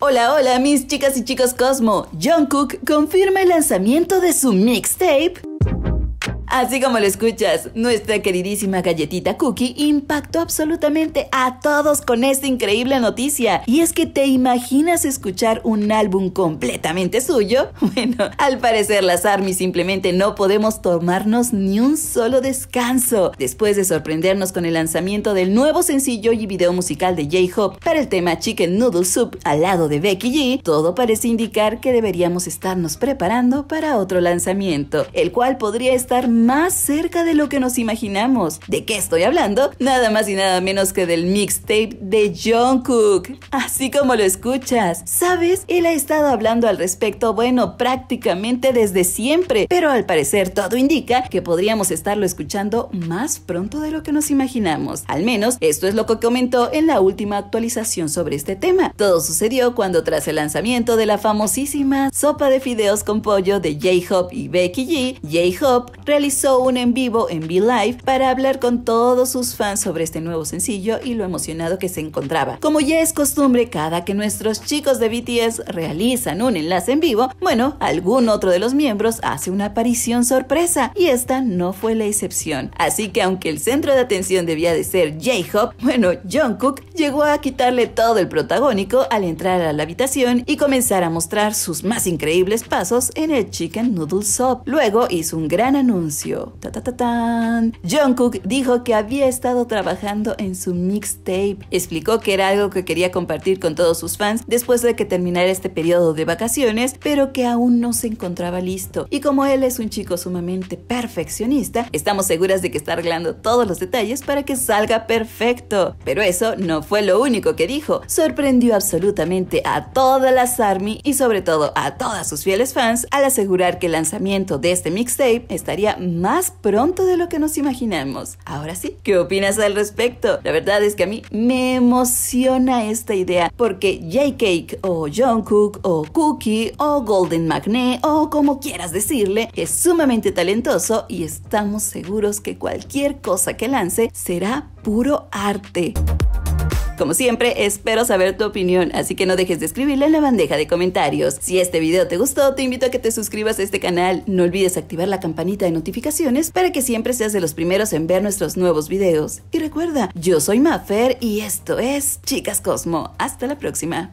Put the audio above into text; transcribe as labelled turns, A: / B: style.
A: Hola, hola, mis chicas y chicos Cosmo. Cook confirma el lanzamiento de su mixtape Así como lo escuchas, nuestra queridísima galletita Cookie impactó absolutamente a todos con esta increíble noticia. Y es que te imaginas escuchar un álbum completamente suyo. Bueno, al parecer las Army simplemente no podemos tomarnos ni un solo descanso. Después de sorprendernos con el lanzamiento del nuevo sencillo y video musical de J-Hope para el tema Chicken Noodle Soup al lado de Becky G, todo parece indicar que deberíamos estarnos preparando para otro lanzamiento, el cual podría estar más cerca de lo que nos imaginamos. ¿De qué estoy hablando? Nada más y nada menos que del mixtape de Jungkook. Así como lo escuchas. ¿Sabes? Él ha estado hablando al respecto, bueno, prácticamente desde siempre, pero al parecer todo indica que podríamos estarlo escuchando más pronto de lo que nos imaginamos. Al menos esto es lo que comentó en la última actualización sobre este tema. Todo sucedió cuando tras el lanzamiento de la famosísima sopa de fideos con pollo de j Hop y Becky G, j Hop realizó hizo un en vivo en V Live para hablar con todos sus fans sobre este nuevo sencillo y lo emocionado que se encontraba. Como ya es costumbre, cada que nuestros chicos de BTS realizan un enlace en vivo, bueno, algún otro de los miembros hace una aparición sorpresa y esta no fue la excepción. Así que aunque el centro de atención debía de ser J-Hope, bueno, Jungkook llegó a quitarle todo el protagónico al entrar a la habitación y comenzar a mostrar sus más increíbles pasos en el Chicken Noodle Soup. Luego hizo un gran anuncio John Ta Jungkook dijo que había estado trabajando en su mixtape. Explicó que era algo que quería compartir con todos sus fans después de que terminara este periodo de vacaciones, pero que aún no se encontraba listo. Y como él es un chico sumamente perfeccionista, estamos seguras de que está arreglando todos los detalles para que salga perfecto. Pero eso no fue lo único que dijo. Sorprendió absolutamente a todas las ARMY y sobre todo a todas sus fieles fans al asegurar que el lanzamiento de este mixtape estaría más pronto de lo que nos imaginamos. Ahora sí, ¿qué opinas al respecto? La verdad es que a mí me emociona esta idea porque J-Cake o Jungkook o Cookie o Golden Magné o como quieras decirle es sumamente talentoso y estamos seguros que cualquier cosa que lance será puro arte. Como siempre, espero saber tu opinión, así que no dejes de escribirla en la bandeja de comentarios. Si este video te gustó, te invito a que te suscribas a este canal. No olvides activar la campanita de notificaciones para que siempre seas de los primeros en ver nuestros nuevos videos. Y recuerda, yo soy Mafer y esto es Chicas Cosmo. Hasta la próxima.